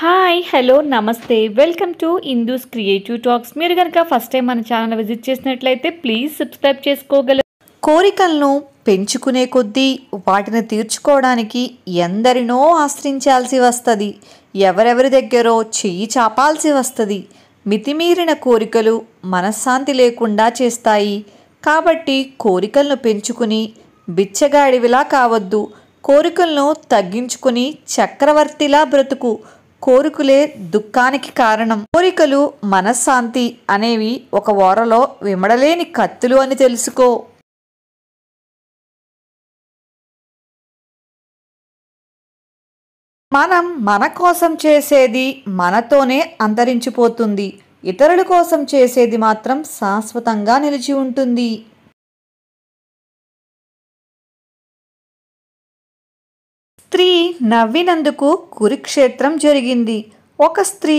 hi hello నమస్తే welcome to Indu's creative talks మీరు కనుక ఫస్ట్ టైం మన ఛానల్ విజిట్ చేసినట్లయితే ప్లీజ్ సబ్స్క్రైబ్ చేసుకోగలరు కోరికలను పెంచుకునే కొద్దీ వాటిని తీర్చుకోవడానికి ఎందరినో ఆశ్రయించాల్సి వస్తుంది ఎవరెవరి దగ్గరో చెయ్యి చాపాల్సి వస్తుంది మితిమీరిన కోరికలు మనశ్శాంతి లేకుండా చేస్తాయి కాబట్టి కోరికలను పెంచుకుని బిచ్చగాడివిలా కావద్దు కోరికలను తగ్గించుకుని చక్రవర్తిలా బ్రతుకు కోరికలే దుఃఖానికి కారణం కోరికలు మనశ్శాంతి అనేవి ఒక ఓరలో విమడలేని కత్తులు అని తెలుసుకో మనం మన కోసం చేసేది మనతోనే అంతరించిపోతుంది ఇతరుల కోసం చేసేది మాత్రం శాశ్వతంగా నిలిచి ఉంటుంది నవ్వినందుకు కురుక్షేత్రం జరిగింది ఒక స్త్రీ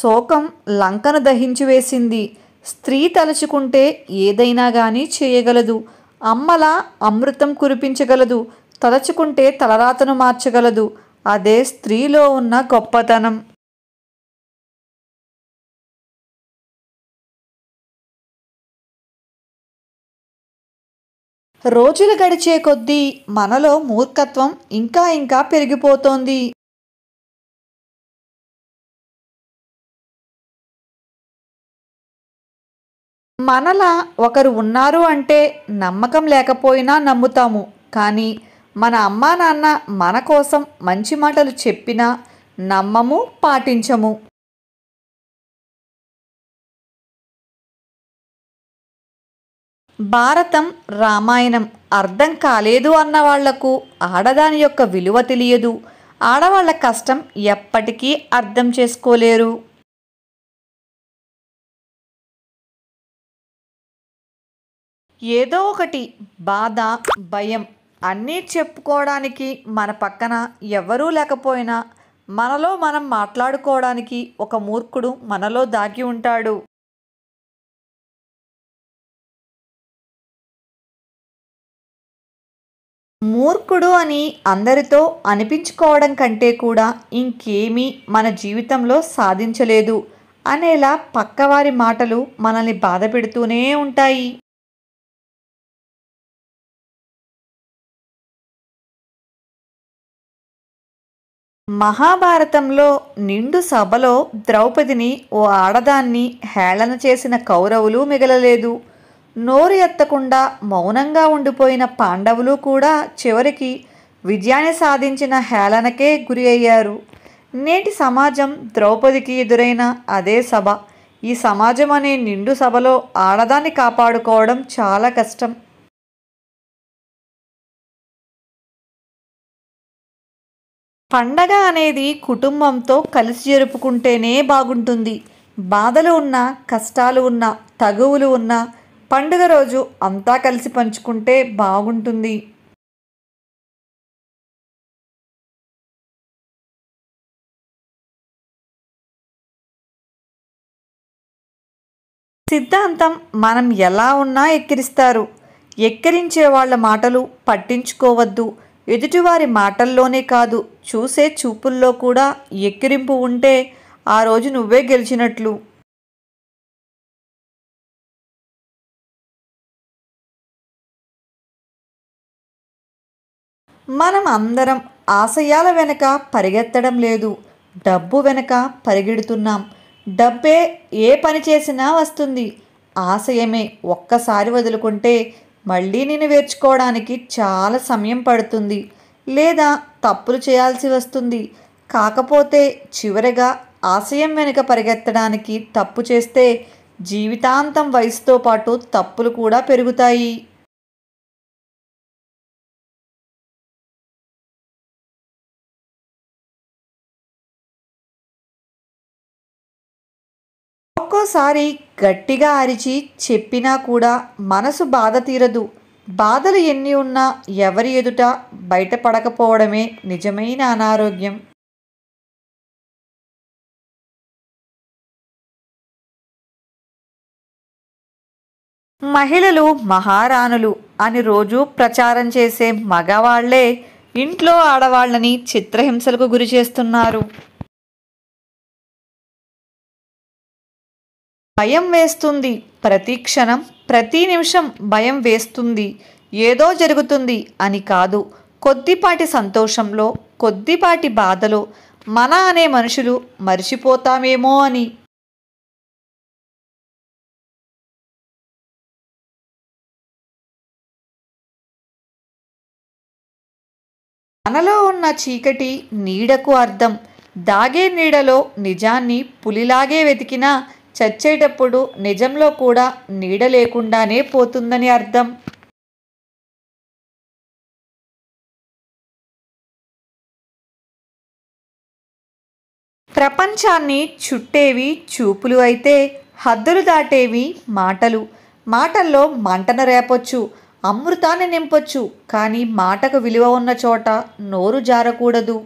శోకం లంకను దహించి వేసింది స్త్రీ తలుచుకుంటే ఏదైనా కానీ చేయగలదు అమ్మలా అమృతం కురిపించగలదు తలచుకుంటే తలరాతను మార్చగలదు అదే స్త్రీలో ఉన్న గొప్పతనం రోజులు గడిచే కొద్దీ మనలో మూర్ఖత్వం ఇంకా ఇంకా పెరిగిపోతోంది మనలా ఒకరు ఉన్నారు అంటే నమ్మకం లేకపోయినా నమ్ముతాము కానీ మన అమ్మా నాన్న మన కోసం మంచి మాటలు చెప్పినా నమ్మము పాటించము భారతం రామాయణం అర్థం కాలేదు అన్న వాళ్లకు ఆడదాని యొక్క విలువ తెలియదు ఆడవాళ్ల కష్టం ఎప్పటికీ అర్థం చేసుకోలేరు ఏదో ఒకటి బాధ భయం అన్నీ చెప్పుకోవడానికి మన పక్కన ఎవరూ లేకపోయినా మనలో మనం మాట్లాడుకోవడానికి ఒక మూర్ఖుడు మనలో దాగి ఉంటాడు మూర్ఖుడు అని అందరితో అనిపించుకోవడం కంటే కూడా ఇంకేమీ మన జీవితంలో సాధించలేదు అనేలా పక్కవారి మాటలు మనల్ని బాధ పెడుతూనే ఉంటాయి మహాభారతంలో నిండు సభలో ద్రౌపదిని ఓ ఆడదాన్ని హేళన చేసిన కౌరవులు మిగలలేదు నోరు ఎత్తకుండా మౌనంగా ఉండిపోయిన పాండవులు కూడా చివరికి విజయాన్ని సాధించిన హేళనకే గురి అయ్యారు నేటి సమాజం ద్రౌపదికి ఎదురైన అదే సభ ఈ సమాజం అనే నిండు సభలో ఆడదాన్ని కాపాడుకోవడం చాలా కష్టం పండగ అనేది కుటుంబంతో కలిసి జరుపుకుంటేనే బాగుంటుంది బాధలు ఉన్నా కష్టాలు ఉన్నా తగువులు ఉన్నా పండుగ రోజు అంతా కలిసి పంచుకుంటే బాగుంటుంది సిద్ధాంతం మనం ఎలా ఉన్నా ఎక్కిరిస్తారు ఎక్కిరించే వాళ్ళ మాటలు పట్టించుకోవద్దు ఎదుటివారి మాటల్లోనే కాదు చూసే చూపుల్లో కూడా ఎక్కిరింపు ఉంటే ఆ రోజు నువ్వే గెలిచినట్లు మనం అందరం ఆశయాల వెనక పరిగెత్తడం లేదు డబ్బు వెనక పరిగెడుతున్నాం డబ్బే ఏ పని చేసినా వస్తుంది ఆశయమే ఒక్కసారి వదులుకుంటే మళ్ళీ నేను వేర్చుకోవడానికి చాలా సమయం పడుతుంది లేదా తప్పులు చేయాల్సి వస్తుంది కాకపోతే చివరగా ఆశయం వెనుక పరిగెత్తడానికి తప్పు చేస్తే జీవితాంతం వయసుతో పాటు తప్పులు కూడా పెరుగుతాయి ఒక్కోసారి గట్టిగా అరిచి చెప్పినా కూడా మనసు బాధ తీరదు బాధలు ఎన్ని ఉన్నా ఎవరి ఎదుట బయటపడకపోవడమే నిజమైన అనారోగ్యం మహిళలు మహారాణులు అని రోజూ ప్రచారం చేసే మగవాళ్లే ఇంట్లో ఆడవాళ్లని చిత్రహింసలకు గురి చేస్తున్నారు భయం వేస్తుంది ప్రతి క్షణం ప్రతి నిమిషం భయం వేస్తుంది ఏదో జరుగుతుంది అని కాదు కొద్దిపాటి సంతోషంలో కొద్దిపాటి బాధలో మన అనే మనుషులు మరిచిపోతామేమో అని మనలో ఉన్న చీకటి నీడకు అర్థం దాగే నీడలో నిజాన్ని పులిలాగే వెతికినా చచ్చేటప్పుడు నిజంలో కూడా నీడ లేకుండానే పోతుందని అర్థం ప్రపంచాన్ని చుట్టేవి చూపులు అయితే హద్దులు దాటేవి మాటలు మాటల్లో మంటన రేపొచ్చు అమృతాన్ని నింపొచ్చు కానీ మాటకు విలువ ఉన్న చోట నోరు జారకూడదు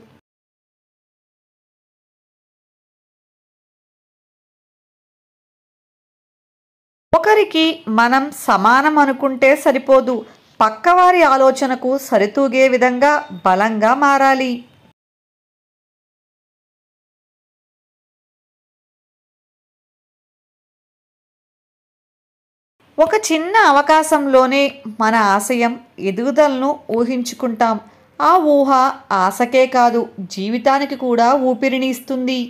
అందరికి మనం సమానం అనుకుంటే సరిపోదు పక్కవారి ఆలోచనకు సరితూగే విధంగా బలంగా మారాలి ఒక చిన్న అవకాశంలోనే మన ఆశయం ఎదుగుదలను ఊహించుకుంటాం ఆ ఊహ ఆశకే కాదు జీవితానికి కూడా ఊపిరిని ఇస్తుంది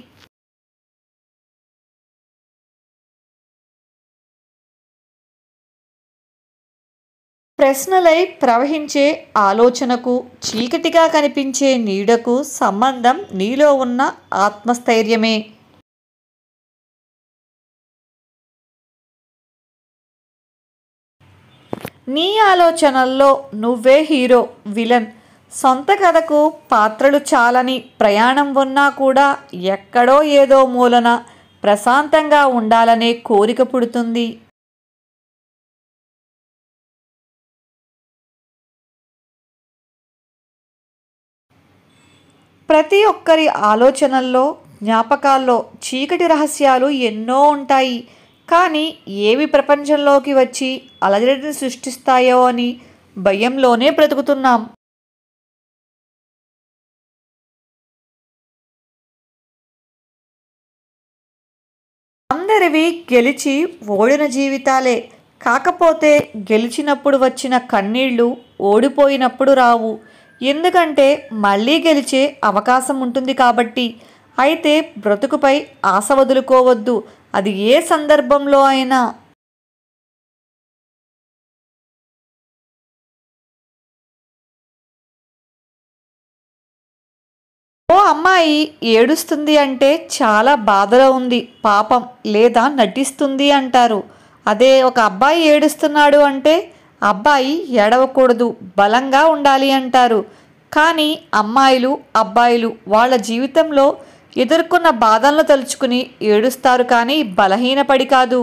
ప్రశ్నలై ప్రవహించే ఆలోచనకు చీకటిగా కనిపించే నీడకు సంబంధం నీలో ఉన్న ఆత్మస్థైర్యమే నీ ఆలోచనల్లో నువ్వే హీరో విలన్ సొంత కథకు పాత్రలు చాలని ప్రయాణం ఉన్నా కూడా ఎక్కడో ఏదో మూలన ప్రశాంతంగా ఉండాలనే కోరిక పుడుతుంది ప్రతి ఒక్కరి ఆలోచనల్లో జ్ఞాపకాల్లో చీకటి రహస్యాలు ఎన్నో ఉంటాయి కానీ ఏవి ప్రపంచంలోకి వచ్చి అలజడిని సృష్టిస్తాయో అని భయంలోనే బ్రతుకుతున్నాం అందరివి గెలిచి ఓడిన జీవితాలే కాకపోతే గెలిచినప్పుడు వచ్చిన కన్నీళ్లు ఓడిపోయినప్పుడు రావు ఎందుకంటే మళ్ళీ గెలిచే అవకాశం ఉంటుంది కాబట్టి అయితే బ్రతుకుపై ఆశ వదులుకోవద్దు అది ఏ సందర్భంలో అయినా ఓ అమ్మాయి ఏడుస్తుంది అంటే చాలా బాధలో ఉంది పాపం లేదా నటిస్తుంది అంటారు అదే ఒక అబ్బాయి ఏడుస్తున్నాడు అంటే అబ్బాయి ఎడవకూడదు బలంగా ఉండాలి అంటారు కానీ అమ్మాయిలు అబ్బాయిలు వాళ్ళ జీవితంలో ఎదుర్కొన్న బాధలను తలుచుకుని ఏడుస్తారు కానీ బలహీనపడి కాదు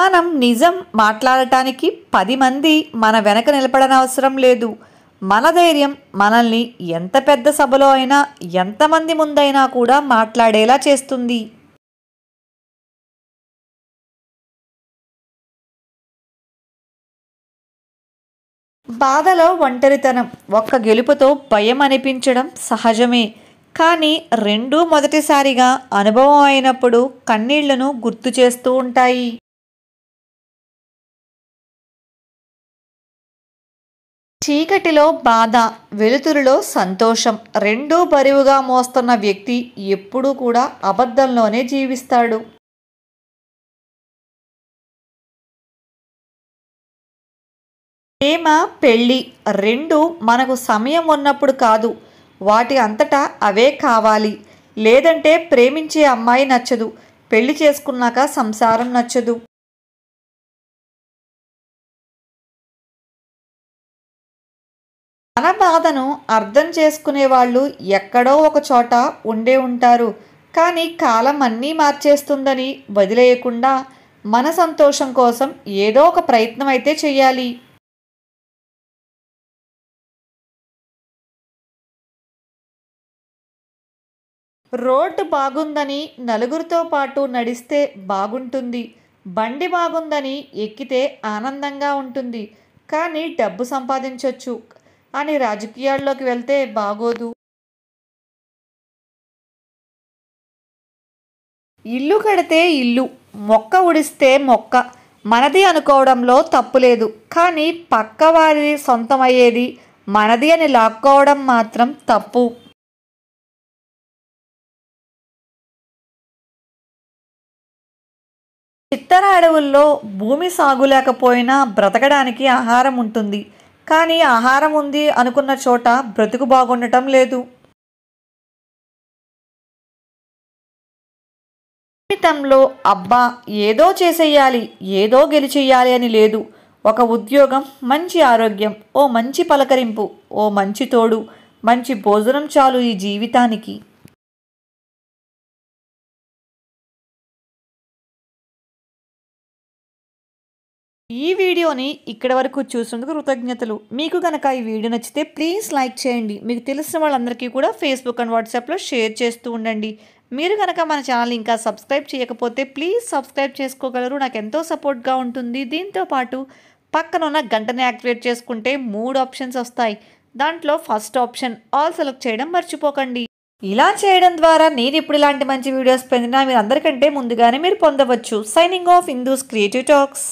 మనం నిజం మాట్లాడటానికి పది మంది మన వెనక నిలబడనవసరం లేదు మన ధైర్యం మనల్ని ఎంత పెద్ద సభలో అయినా ఎంతమంది ముందైనా కూడా మాట్లాడేలా చేస్తుంది బాధలో ఒంటరితనం ఒక్క గెలుపుతో భయం అనిపించడం సహజమే కానీ రెండూ మొదటిసారిగా అనుభవం అయినప్పుడు కన్నీళ్లను గుర్తు చేస్తూ ఉంటాయి చీకటిలో బాధ వెలుతురులో సంతోషం రెండూ బరువుగా మోస్తున్న వ్యక్తి ఎప్పుడూ కూడా అబద్ధంలోనే జీవిస్తాడు ప్రేమ పెళ్ళి రెండు మనకు సమయం ఉన్నప్పుడు కాదు వాటి అంతటా అవే కావాలి లేదంటే ప్రేమించే అమ్మాయి నచ్చదు పెళ్లి చేసుకున్నాక సంసారం నచ్చదు మన బాధను అర్థం చేసుకునే వాళ్ళు ఎక్కడో ఒక చోట ఉండే ఉంటారు కానీ కాలం అన్నీ మార్చేస్తుందని వదిలేయకుండా మన సంతోషం కోసం ఏదో ఒక ప్రయత్నం అయితే చేయాలి రోడ్డు బాగుందని నలుగురితో పాటు నడిస్తే బాగుంటుంది బండి బాగుందని ఎక్కితే ఆనందంగా ఉంటుంది కానీ డబ్బు సంపాదించవచ్చు అని రాజకీయాల్లోకి వెళ్తే బాగోదు ఇల్లు కడితే ఇల్లు మొక్క ఉడిస్తే మొక్క మనది అనుకోవడంలో తప్పులేదు కానీ పక్క వారి సొంతమయ్యేది మనది అని లాక్కోవడం మాత్రం తప్పు చిత్తర అడవుల్లో భూమి సాగు లేకపోయినా బ్రతకడానికి ఆహారం ఉంటుంది కానీ ఆహారం ఉంది అనుకున్న చోట బ్రతుకు బాగుండటం లేదు జీవితంలో అబ్బా ఏదో చేసేయాలి ఏదో గెలిచేయాలి అని లేదు ఒక ఉద్యోగం మంచి ఆరోగ్యం ఓ మంచి పలకరింపు ఓ మంచి తోడు మంచి భోజనం చాలు ఈ జీవితానికి ఈ వీడియోని ఇక్కడ వరకు చూసినందుకు కృతజ్ఞతలు మీకు కనుక ఈ వీడియో నచ్చితే ప్లీజ్ లైక్ చేయండి మీకు తెలిసిన వాళ్ళందరికీ కూడా ఫేస్బుక్ అండ్ వాట్సాప్లో షేర్ చేస్తూ ఉండండి మీరు కనుక మన ఛానల్ ఇంకా సబ్స్క్రైబ్ చేయకపోతే ప్లీజ్ సబ్స్క్రైబ్ చేసుకోగలరు నాకు ఎంతో సపోర్ట్గా ఉంటుంది దీంతోపాటు పక్కన ఉన్న గంటని యాక్టివేట్ చేసుకుంటే మూడు ఆప్షన్స్ వస్తాయి దాంట్లో ఫస్ట్ ఆప్షన్ ఆల్ సెలెక్ట్ చేయడం మర్చిపోకండి ఇలా చేయడం ద్వారా నేను ఇప్పుడు ఇలాంటి మంచి వీడియోస్ పొందినా మీరు అందరికంటే ముందుగానే మీరు పొందవచ్చు signing off Hindu's creative talks